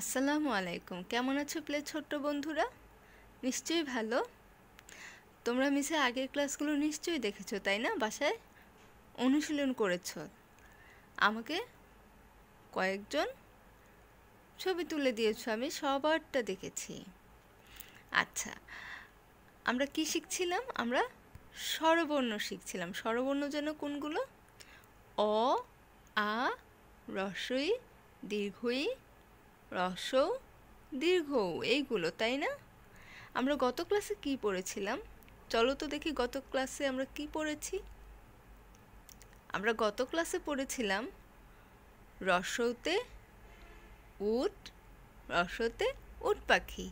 আসসালামু আলাইকুম কেমন আছো প্লে ছোট্ট বন্ধুরা নিশ্চয়ই ভালো তোমরা মিশে আগের ক্লাসগুলো নিশ্চয়ই দেখেছো তাই না বাসায় অনুশীলন করেছ আমাকে কয়েকজন ছবি তুলে দিয়েছো আমি সবারটা দেখেছি আচ্ছা আমরা কি শিখছিলাম আমরা স্বরবর্ণ শিখছিলাম স্বরবর্ণ যেন কোনগুলো অ আ রসই দীর্ঘই রস দীর্ঘ এইগুলো তাই না আমরা গত ক্লাসে কি পড়েছিলাম চলো তো দেখি গত ক্লাসে আমরা কি পড়েছি আমরা গত ক্লাসে পড়েছিলাম রসৌতে উট রসতে উট পাখি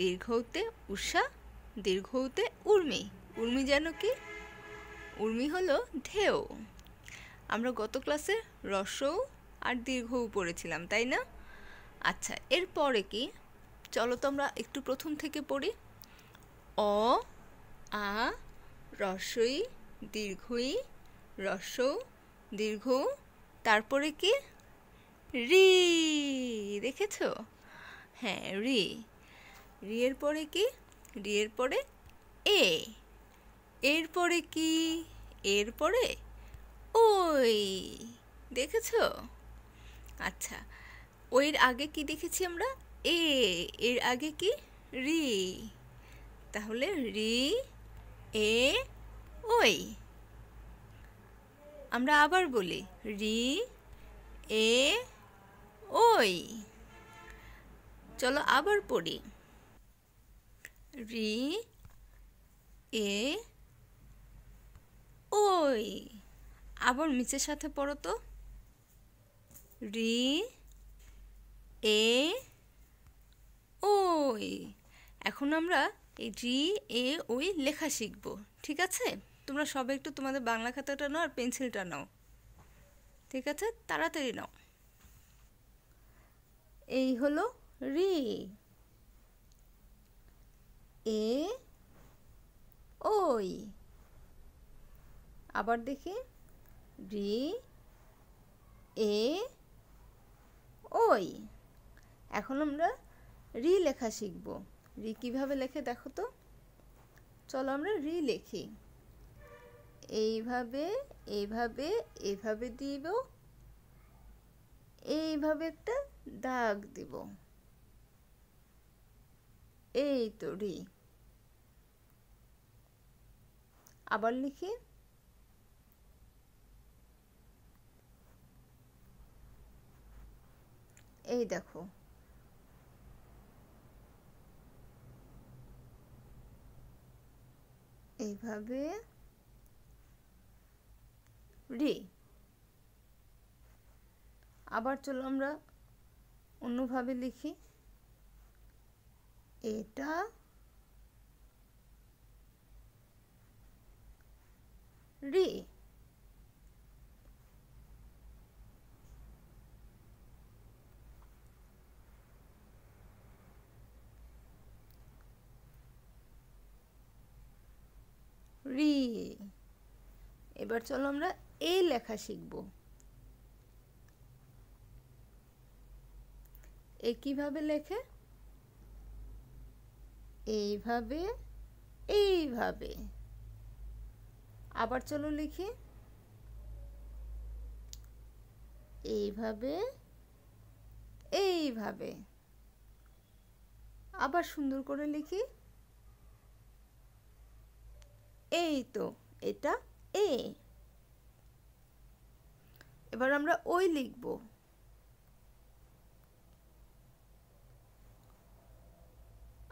দীর্ঘতে উষা দীর্ঘতে উর্মি উর্মি যেন কি উর্মি হলো ঢেউ আমরা গত ক্লাসে রসৌ আর দীর্ঘও পড়েছিলাম তাই না আচ্ছা এরপরে কি চলো তো আমরা একটু প্রথম থেকে পড়ি অ আ রসই দীর্ঘই রস দীর্ঘ তারপরে কি রি দেখেছ হ্যাঁ রি রি এর পরে কি রি এর পরে এ এরপরে কি এরপরে ওই দেখেছ আচ্ছা ও আগে কি দেখেছি আমরা এ এর আগে কি রি তাহলে রি এ ওই আমরা আবার বলি রি এ ওই চলো আবার পড়ি রি এ ওই আবার মিচের সাথে পড়ো তো রি এ ওই এখন আমরা এই জি এ ওই লেখা শিখব ঠিক আছে তোমরা সবাই একটু তোমাদের বাংলা খাতাটা নাও আর পেন্সিলটা নাও ঠিক আছে তাড়াতাড়ি নাও এই হলো রি এ ওই আবার দেখি রি এ ওই এখন আমরা রি লেখা শিখব রি কীভাবে লেখে দেখো তো চলো আমরা রি লেখি এইভাবে এইভাবে এইভাবে দিব এইভাবে একটা দাগ দিব এই তো রি আবার লিখি এই দেখো এইভাবে রে আবার চলো আমরা অন্যভাবে লিখি এটা রে থ্রি এবার চলো আমরা এই লেখা শিখব এ কিভাবে লেখে এইভাবে এইভাবে আবার চলো লিখি এইভাবে এইভাবে আবার সুন্দর করে লিখি এই তো এটা এ এবার আমরা ওই লিখব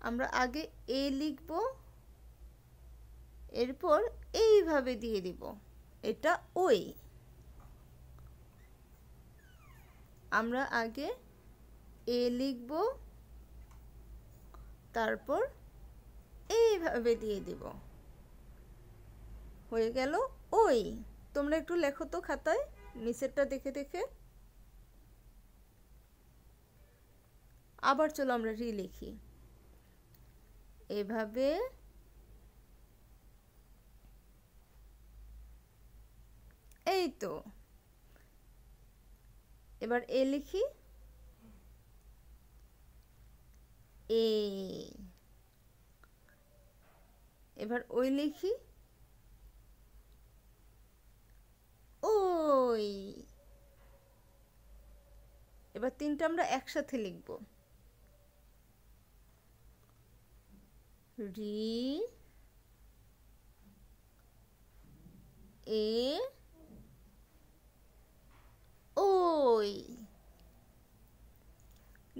আমরা আগে এ লিখব এরপর এইভাবে দিয়ে দিব এটা ওই আমরা আগে এ লিখব তারপর এইভাবে দিয়ে দিব হয়ে গেল ওই তোমরা একটু লেখো তো খাতায় নিচেরটা দেখে দেখে আবার চলো আমরা রি লিখি এভাবে এই তো এবার এ লিখি এ এবার ওই লিখি ওই এবার তিনটা আমরা একসাথে লিখব রি এ ওই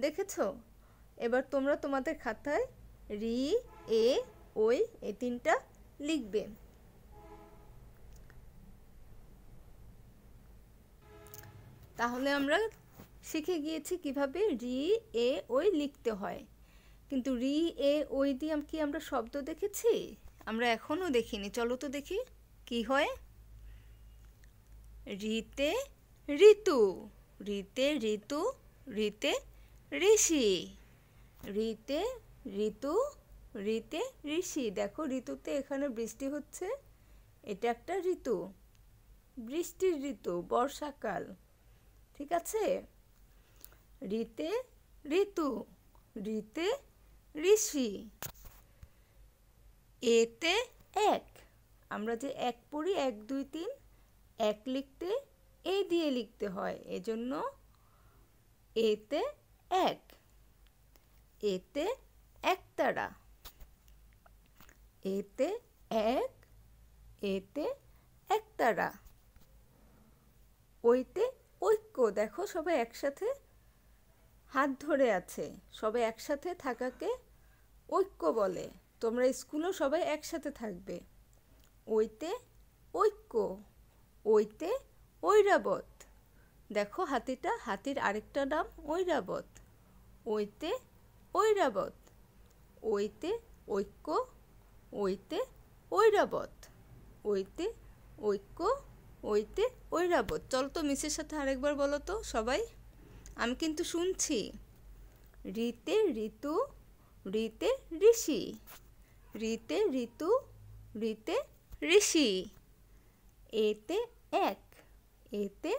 দেখেছো এবার তোমরা তোমাদের খাতায় রি এ ওই এই তিনটা লিখবে তাহলে আমরা শিখে গিয়েছি কিভাবে রি এ ওই লিখতে হয় কিন্তু রি এ ওই দিয়ে কি আমরা শব্দ দেখেছি আমরা এখনও দেখিনি চলো তো দেখি কি হয় রিতে ঋতু রিতে ঋতু রিতে ঋষি রিতে ঋতু রিতে ঋষি দেখো ঋতুতে এখানে বৃষ্টি হচ্ছে এটা একটা ঋতু বৃষ্টির ঋতু বর্ষাকাল ঠিক আছে ঋতে ঋতু ঋতে ঋষি এতে এক আমরা যে এক পড়ি এক দুই তিন এক লিখতে এ দিয়ে লিখতে হয় এজন্য এতে এক এতে একতারা এতে এক এতে একতারা ওইতে ঐক্য দেখো সবাই একসাথে হাত ধরে আছে সবাই একসাথে থাকাকে ঐক্য বলে তোমরা স্কুলেও সবাই একসাথে থাকবে ওইতে ঐক্য ওইতে ঐরাবত দেখো হাতিটা হাতির আরেকটা নাম ঐরাবত ওইতে ঐরাবত ওইতে ঐক্য ওইতে ঐরাবত ওইতে ঐক্য ওইতে ওইরাবত চলো তো মিসের সাথে আরেকবার বলো তো সবাই আমি কিন্তু শুনছি ঋতে ঋতু ঋতে ঋষি রিতে ঋতু ঋতে ঋষি এতে এক এতে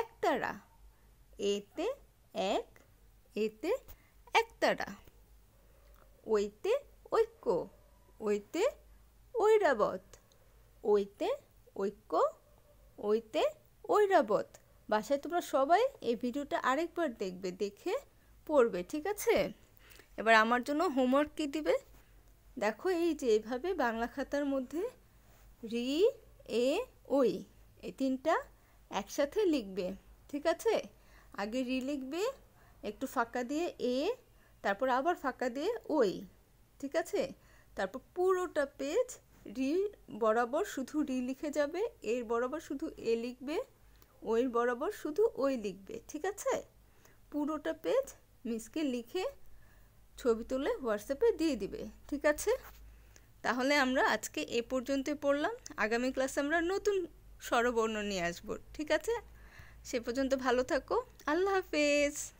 একতারা এতে এক এতে একতারা ওইতে ঐক্য ওইতে ঐরাবত ওইতে ঐক্য ওইতে ঐরাবত বাসায় তোমরা সবাই এই ভিডিওটা আরেকবার দেখবে দেখে পড়বে ঠিক আছে এবার আমার জন্য হোমওয়ার্ক কী দিবে দেখো এই যে এইভাবে বাংলা খাতার মধ্যে রি এ ওই এই তিনটা একসাথে লিখবে ঠিক আছে আগে রি লিখবে একটু ফাঁকা দিয়ে এ তারপর আবার ফাঁকা দিয়ে ওই ঠিক আছে তারপর পুরোটা পেজ রি বরাবর শুধু রি লিখে যাবে এর বরাবর শুধু এ লিখবে ওই বরাবর শুধু ওই লিখবে ঠিক আছে পুরোটা পেজ মিসকে লিখে ছবি তুলে হোয়াটসঅ্যাপে দিয়ে দিবে ঠিক আছে তাহলে আমরা আজকে এ পর্যন্ত পড়লাম আগামী ক্লাসে আমরা নতুন স্বরবর্ণ নিয়ে আসবো ঠিক আছে সে পর্যন্ত ভালো থাকো আল্লাহ হাফেজ